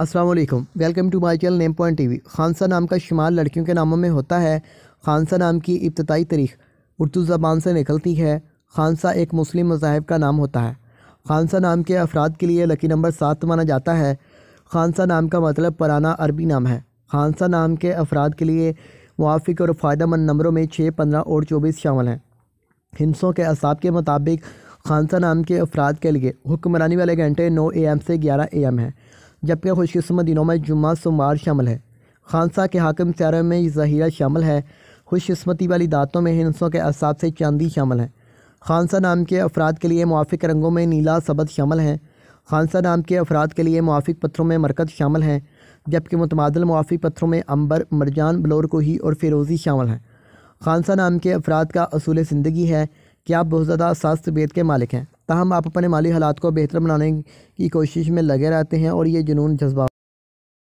Aslam welcome to my channel name point T V खानसा नाम का शुमार लड़कियों के नामों में होता है खानसा नाम की इब्तदाई तारीख उर्दू ज़बान से निकलती है खानसा एक मुस्लिम मजाहब का नाम होता है खानसा नाम के अफराद के लिए लकी नंबर सात माना जाता है खानसा नाम का मतलब पुराना अरबी नाम है खानसा नाम के अफराद के लिए मुआफ़ और मंद नंबरों में छः पंद्रह और चौबीस शामिल हैं हिंसों के असाब के मुताबिक खानसा नाम के अफराद के लिए हुक्मरानी वाले घंटे नौ ए एम से ग्यारह ए एम है जबकि खुशकस्मत दिनों में जुम्मा सोमवार शामिल है खानसा के हाकम सारे में जहीरा शामिल है खुशकस्मती वाली दांतों में हिंसों के असाब से चांदी शामिल है खानसा नाम के अफराद के लिए मुआफ़ रंगों में नीला सबद शामिल है खानसा नाम के अफराद के लिए मुआफ़ पत्थरों में मरकज़ शामिल हैं जबकि मुतमादल मुआफ़ पत्थरों में अंबर मरजान बलोर कोही और फिरोज़ी शामिल हैं खानसा नाम के अफराद का असूल ज़िंदगी है कि आप बहुत ज़्यादा सास तबीयत के मालिक हैं ताहम आप अपने माली हालात को बेहतर बनाने की कोशिश में लगे रहते हैं और ये जुनून जज्बा